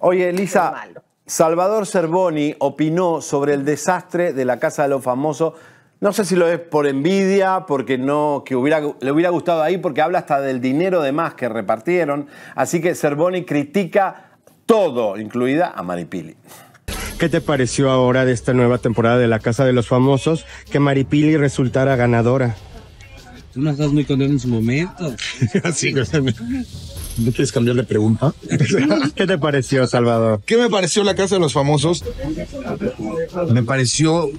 Oye, Elisa, Salvador Cervoni opinó sobre el desastre de la Casa de los Famosos. No sé si lo es por envidia, porque no, que le hubiera gustado ahí, porque habla hasta del dinero de más que repartieron. Así que Cervoni critica todo, incluida a Maripili. ¿Qué te pareció ahora de esta nueva temporada de La Casa de los Famosos que Maripili resultara ganadora? Tú no estás muy contento en su momento. Así ¿No quieres cambiar de pregunta? ¿Qué te pareció, Salvador? ¿Qué me pareció la casa de los famosos? Me pareció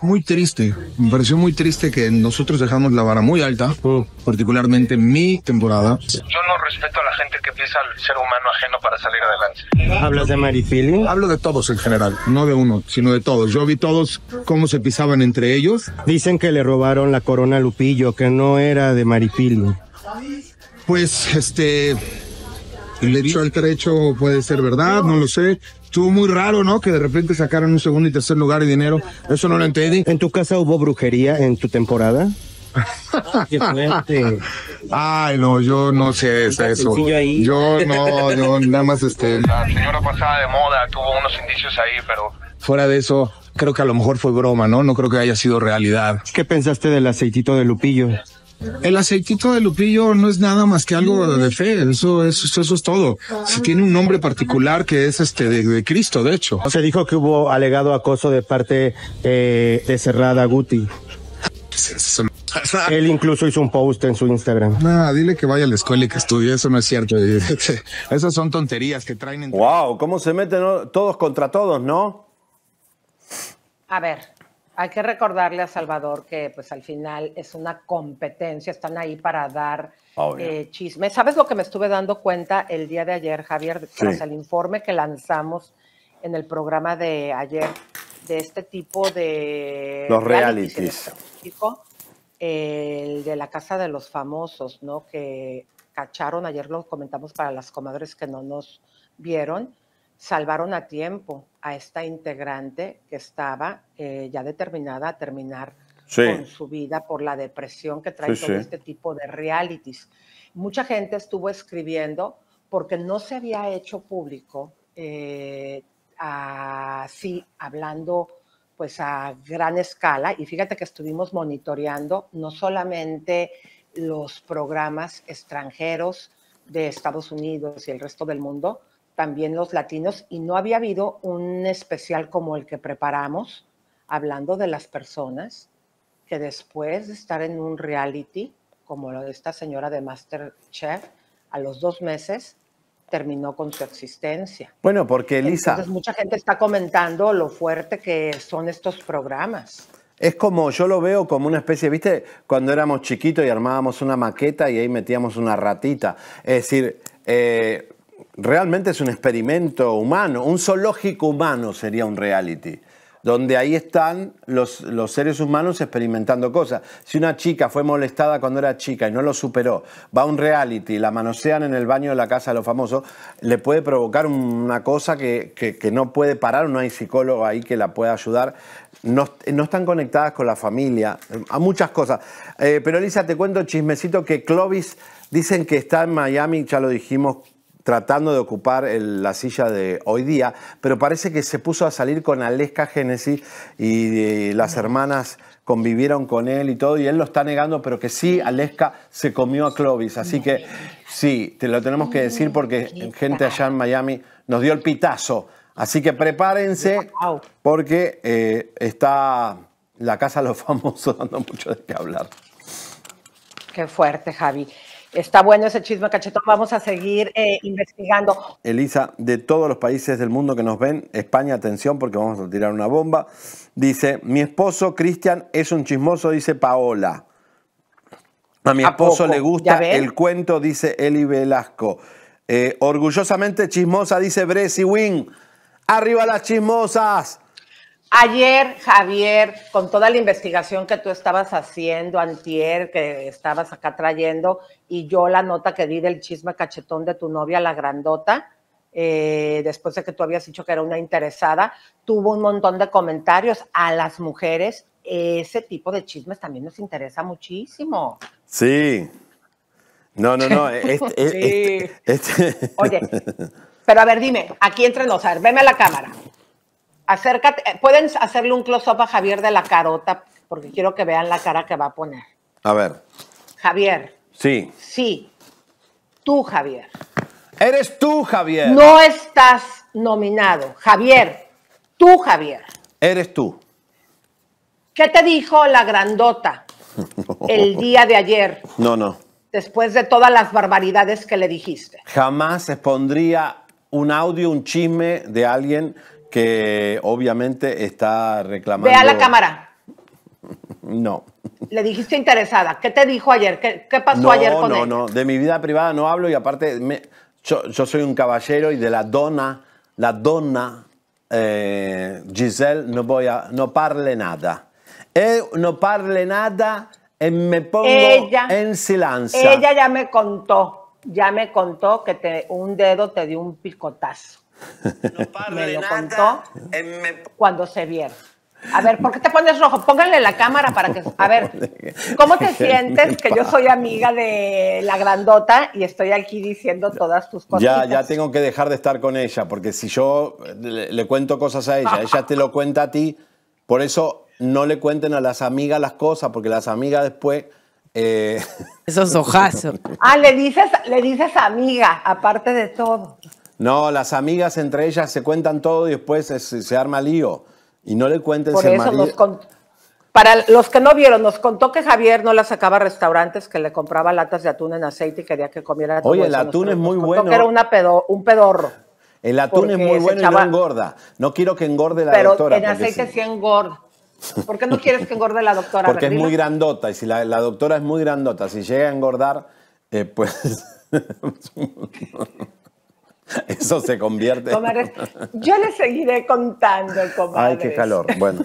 muy triste. Me pareció muy triste que nosotros dejamos la vara muy alta, mm. particularmente mi temporada. Yo no respeto a la gente que piensa al ser humano ajeno para salir adelante. ¿Hablas de Marifili? Hablo de todos en general, no de uno, sino de todos. Yo vi todos cómo se pisaban entre ellos. Dicen que le robaron la corona a Lupillo, que no era de Marifili pues este, el hecho al derecho puede ser verdad, no lo sé. Estuvo muy raro, ¿no? Que de repente sacaron un segundo y tercer lugar y dinero. Eso no lo entendí. ¿En tu casa hubo brujería en tu temporada? Qué Ay, no, yo no sé eso. Yo no, yo nada más este. La señora pasada de moda tuvo unos indicios ahí, pero. Fuera de eso, creo que a lo mejor fue broma, ¿no? No creo que haya sido realidad. ¿Qué pensaste del aceitito de Lupillo? El aceitito de Lupillo no es nada más que algo mm. de fe, eso, es todo. Ah. tiene un nombre particular que es este de, Cristo, de hecho. Se dijo que hubo alegado acoso de parte eh, de Cerrada Guti. Él incluso hizo un post en su Instagram. Nah, dile que vaya a la escuela y que estudie, eso no es cierto. Esas son tonterías que traen. Wow, cómo se meten todos contra todos, ¿no? A ver, hay que recordarle a Salvador que pues al final es una competencia, están ahí para dar chismes. Eh, chisme. ¿Sabes lo que me estuve dando cuenta el día de ayer, Javier, tras el informe que lanzamos en el programa de ayer de este tipo de... Los realities. El de la Casa de los Famosos, ¿no? Que cacharon, ayer lo comentamos para las comadres que no nos vieron, salvaron a tiempo a esta integrante que estaba eh, ya determinada a terminar con su vida por la depresión que trae todo este tipo de realities. Mucha gente estuvo escribiendo porque no se había hecho público eh, así, hablando pues a gran escala. Y fíjate que estuvimos monitoreando no solamente los programas extranjeros de Estados Unidos y el resto del mundo, también los latinos y no había habido un especial como el que preparamos hablando de las personas que después de estar en un reality, como lo de esta señora de Masterchef, a los dos meses terminó con su existencia. Bueno, porque Elisa... Entonces mucha gente está comentando lo fuerte que son estos programas. Es como, yo lo veo como una especie, viste, cuando éramos chiquitos y armábamos una maqueta y ahí metíamos una ratita. Es decir, eh, realmente es un experimento humano, un zoológico humano sería un reality, donde ahí están los, los, seres humanos experimentando cosas. Si una chica fue molestada cuando era chica y no lo superó, va a un reality, la manosean en el baño de la casa de los famosos, le puede provocar una cosa que, no puede parar, no hay psicólogo ahí que la pueda ayudar. No, están conectadas con la familia, a muchas cosas. Eh, pero Elisa, te cuento chismecito que Clovis dicen que está en Miami, ya lo dijimos, tratando de ocupar la silla de hoy día, pero parece que se puso a salir con Aleska Genesis y, eh, las hermanas convivieron con él y todo, y él lo está negando, pero que sí, Aleska se comió a Clovis. Así que sí, te lo tenemos que decir mm, porque gente allá en Miami nos dio el pitazo. Así que prepárense porque eh, está la casa de los famosos dando mucho de qué hablar. Qué fuerte, Javi. Está bueno ese chisme cachetón, vamos a seguir eh, investigando. Elisa, de todos los países del mundo que nos ven, España, atención porque vamos a tirar una bomba. Dice, mi esposo Cristian es un chismoso, dice Paola. A mi esposo le gusta el cuento, dice Eli Velasco. Eh, orgullosamente chismosa, dice Bresi Wing. Arriba las chismosas. Ayer, Javier, con toda la investigación que tú estabas haciendo, Antier, que estabas acá trayendo, y yo la nota que di del chisme cachetón de tu novia, la grandota, eh, después de que tú habías dicho que era una interesada, tuvo un montón de comentarios a las mujeres. Ese tipo de chismes también nos interesa muchísimo. Sí. No, no, no. Este, este, este, Oye, pero a ver, dime, aquí entre nos, a ver, veme a la cámara. Acércate, eh, pueden hacerle un close-up a Javier de la carota, porque quiero que vean la cara que va a poner. A ver. Javier. Sí. Sí. Tú, Javier. Eres tú, Javier. No estás nominado. Javier. Tú, Javier. Eres tú. ¿Qué te dijo la grandota el día de ayer? No, no. Después de todas las barbaridades que le dijiste. Jamás expondría un audio, un chisme de alguien que obviamente está reclamando. Ve a la cámara. No. Le dijiste interesada. ¿Qué te dijo ayer? ¿Qué, pasó ayer con no, él? No, no, de mi vida privada no hablo y aparte yo, soy un caballero y de la dona, la dona eh, Giselle no voy a, no parle nada. Eh, no parle nada y eh, me pongo en silencio. Ella ya me contó ya me contó que un dedo te dio un picotazo. me lo contó eh, cuando se vieron. A ver, ¿por qué te pones rojo? Pónganle la cámara para que... A ver, ¿cómo te sientes que yo soy amiga de la grandota y estoy aquí diciendo todas tus cosas? Ya, ya tengo que dejar de estar con ella, porque si yo le, cuento cosas a ella, ella te lo cuenta a ti, por eso no le cuenten a las amigas las cosas, porque las amigas después... Eh, Esos ojazos. Ah, le dices, le dices amiga, aparte de todo. No, las amigas entre ellas se cuentan todo y después se, arma lío. Y no le cuenten Por eso Para los que no vieron, nos contó que Javier no la sacaba a restaurantes, que le compraba latas de atún en aceite y quería que comiera atún. Oye, el atún es muy bueno. era un pedorro. El atún es muy bueno y no engorda. No quiero que engorde la pero doctora. Pero en aceite sí engorda. ¿Por qué no quieres que engorde la doctora? Porque es muy grandota y si la, doctora es muy grandota, si llega a engordar, eh, pues eso se convierte. yo le seguiré contando, compadre. Ay, qué calor. Bueno.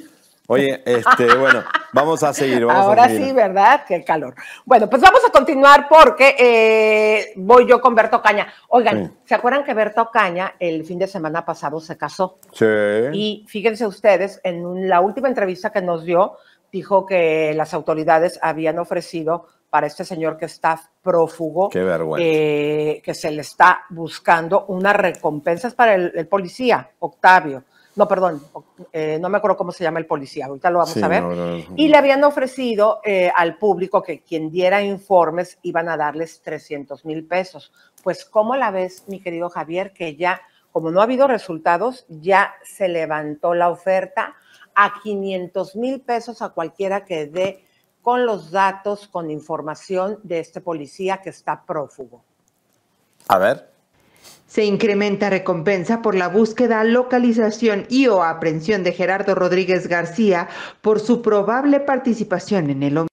Oye, este, bueno, vamos a seguir. Vamos Ahora sí, ¿verdad? Qué calor. Bueno, pues vamos a continuar porque eh, voy yo con Berto Caña. Oigan, ¿se acuerdan que Berto Caña el fin de semana pasado se casó? Sí. Y fíjense ustedes, en la última entrevista que nos dio, dijo que las autoridades habían ofrecido para este señor que está prófugo, eh, que se le está buscando unas recompensas para el policía, Octavio no, perdón, eh, no me acuerdo cómo se llama el policía, ahorita lo vamos a ver, y le habían ofrecido eh, al público que quien diera informes iban a darles 300 mil pesos. Pues, ¿cómo la ves, mi querido Javier, que ya, como no ha habido resultados, ya se levantó la oferta a 500 mil pesos a cualquiera que dé con los datos, con información de este policía que está prófugo? A ver. Se incrementa recompensa por la búsqueda, localización y o aprehensión de Gerardo Rodríguez García por su probable participación en el homicidio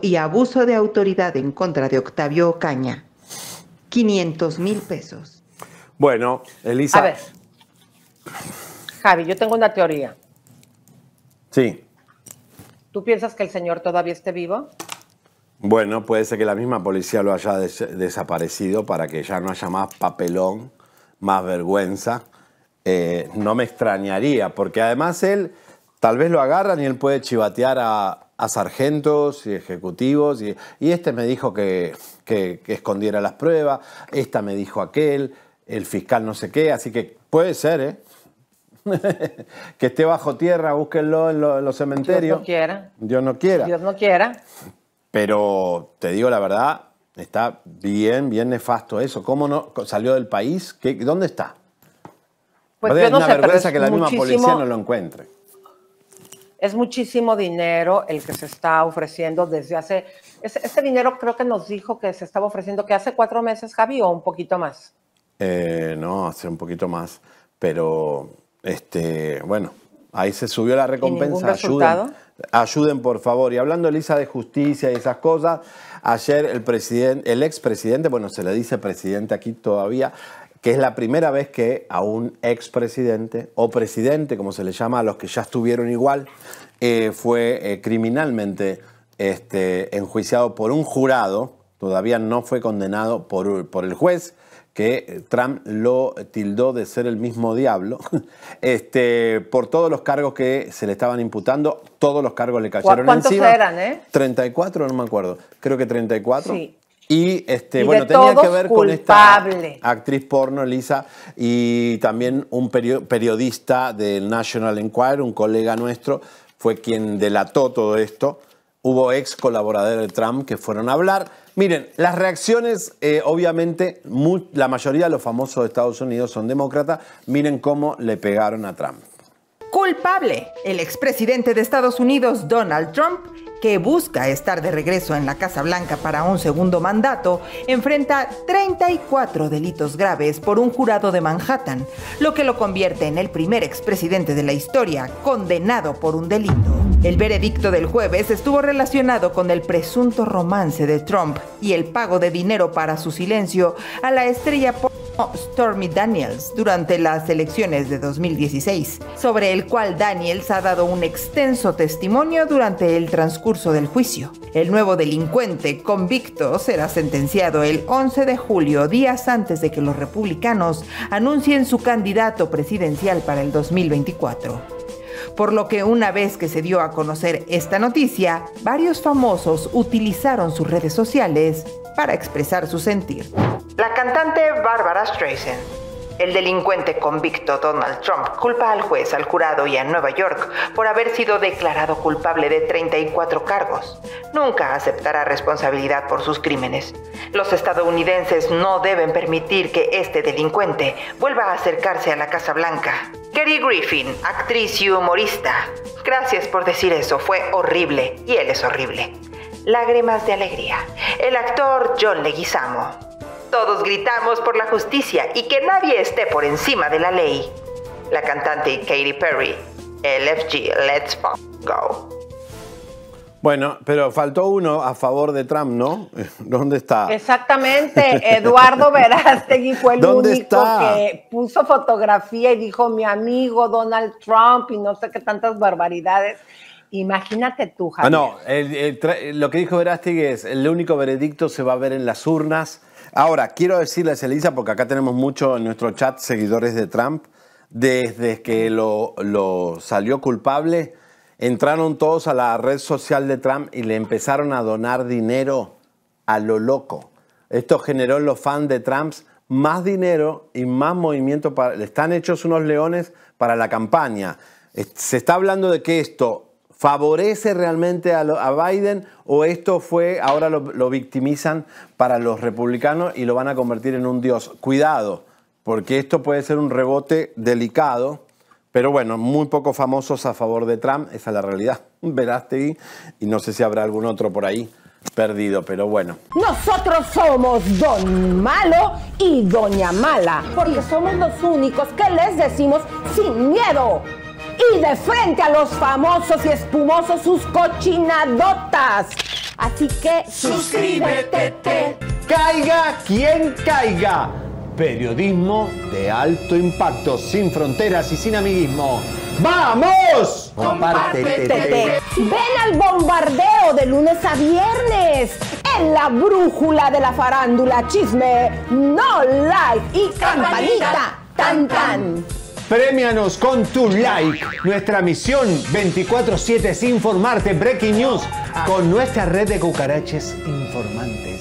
y abuso de autoridad en contra de Octavio Ocaña. 500 mil pesos. Bueno, Elisa. A ver. Javi, yo tengo una teoría. Sí. ¿Tú piensas que el señor todavía esté vivo? Bueno, puede ser que la misma policía lo haya desaparecido para que ya no haya más papelón, más vergüenza. Eh, no me extrañaría, porque además él tal vez lo agarran y él puede chivatear a, sargentos y ejecutivos, y, este me dijo que, escondiera las pruebas, esta me dijo aquel, el fiscal no sé qué, así que puede ser, ¿eh? que esté bajo tierra, búsquenlo en, en los cementerios. Dios no quiera. Dios no quiera. Dios no quiera. Pero te digo la verdad, está bien, bien nefasto eso. ¿Cómo no salió del país? ¿Dónde está? Pues es no una vergüenza que la misma policía no lo encuentre. Es muchísimo dinero el que se está ofreciendo desde hace. Ese, dinero creo que nos dijo que se estaba ofreciendo que hace cuatro meses, Javi, o un poquito más. Eh, no, hace un poquito más. Pero, este, bueno, ahí se subió la recompensa. ¿Y resultado? Ayuden, por favor. Y hablando, Elisa, de justicia y esas cosas, ayer el, presidente, el expresidente, bueno, se le dice presidente aquí todavía, que es la primera vez que a un expresidente o presidente, como se le llama a los que ya estuvieron igual, eh, fue eh, criminalmente este, enjuiciado por un jurado, todavía no fue condenado por, por el juez, que Trump lo tildó de ser el mismo diablo, este, por todos los cargos que se le estaban imputando, todos los cargos le cayeron encima. ¿Cuántos eran, eh? 34, no me acuerdo. Creo que 34. Sí. Y, este, bueno, tenía que ver con esta actriz porno, Lisa, y también un periodista del National Enquirer, un colega nuestro, fue quien delató todo esto. Hubo ex colaboradores de Trump que fueron a hablar. Miren, las reacciones, eh, obviamente, la mayoría de los famosos de Estados Unidos son demócratas. Miren cómo le pegaron a Trump culpable, el expresidente de Estados Unidos Donald Trump, que busca estar de regreso en la Casa Blanca para un segundo mandato, enfrenta 34 delitos graves por un jurado de Manhattan, lo que lo convierte en el primer expresidente de la historia condenado por un delito. El veredicto del jueves estuvo relacionado con el presunto romance de Trump y el pago de dinero para su silencio a la estrella por... Oh, Stormy Daniels durante las elecciones de 2016, sobre el cual Daniels ha dado un extenso testimonio durante el transcurso del juicio. El nuevo delincuente convicto será sentenciado el 11 de julio, días antes de que los republicanos anuncien su candidato presidencial para el 2024 por lo que una vez que se dio a conocer esta noticia, varios famosos utilizaron sus redes sociales para expresar su sentir. La cantante Barbara Streisand. El delincuente convicto Donald Trump culpa al juez, al jurado y a Nueva York por haber sido declarado culpable de 34 cargos. Nunca aceptará responsabilidad por sus crímenes. Los estadounidenses no deben permitir que este delincuente vuelva a acercarse a la Casa Blanca. Kerry Griffin, actriz y humorista. Gracias por decir eso, fue horrible y él es horrible. Lágrimas de alegría. El actor John Leguizamo. Todos gritamos por la justicia y que nadie esté por encima de la ley. La cantante Katy Perry, LFG, Let's Go. Bueno, pero faltó uno a favor de Trump, ¿no? ¿Dónde está? Exactamente, Eduardo Verástegui fue el único que puso fotografía y dijo mi amigo Donald Trump y no sé qué tantas barbaridades. Imagínate tú, ah, Javier. no, lo que dijo Verástegui es, el único veredicto se va a ver en las urnas Ahora, quiero decirles, Elisa, porque acá tenemos mucho en nuestro chat seguidores de Trump, desde que lo, salió culpable, entraron todos a la red social de Trump y le empezaron a donar dinero a lo loco. Esto generó en los fans de Trump más dinero y más movimiento. Para, están hechos unos leones para la campaña. Se está hablando de que esto ¿Favorece realmente a, Biden o esto fue, ahora lo, victimizan para los republicanos y lo van a convertir en un dios? Cuidado, porque esto puede ser un rebote delicado. Pero bueno, muy pocos famosos a favor de Trump, esa es la realidad. Verástegui, y no sé si habrá algún otro por ahí perdido, pero bueno. Nosotros somos Don Malo y Doña Mala, porque somos los únicos que les decimos sin miedo y de frente a los famosos y espumosos sus cochinadotas. Así que suscríbete. Caiga quien caiga. Periodismo de alto impacto, sin fronteras y sin amiguismo. ¡Vamos! Comparte. Ven al bombardeo de lunes a viernes en la brújula de la farándula, chisme, no like y campanita. Tan tan. Premianos con tu like. Nuestra misión 24-7 es informarte. Breaking News con nuestra red de cucaraches informantes.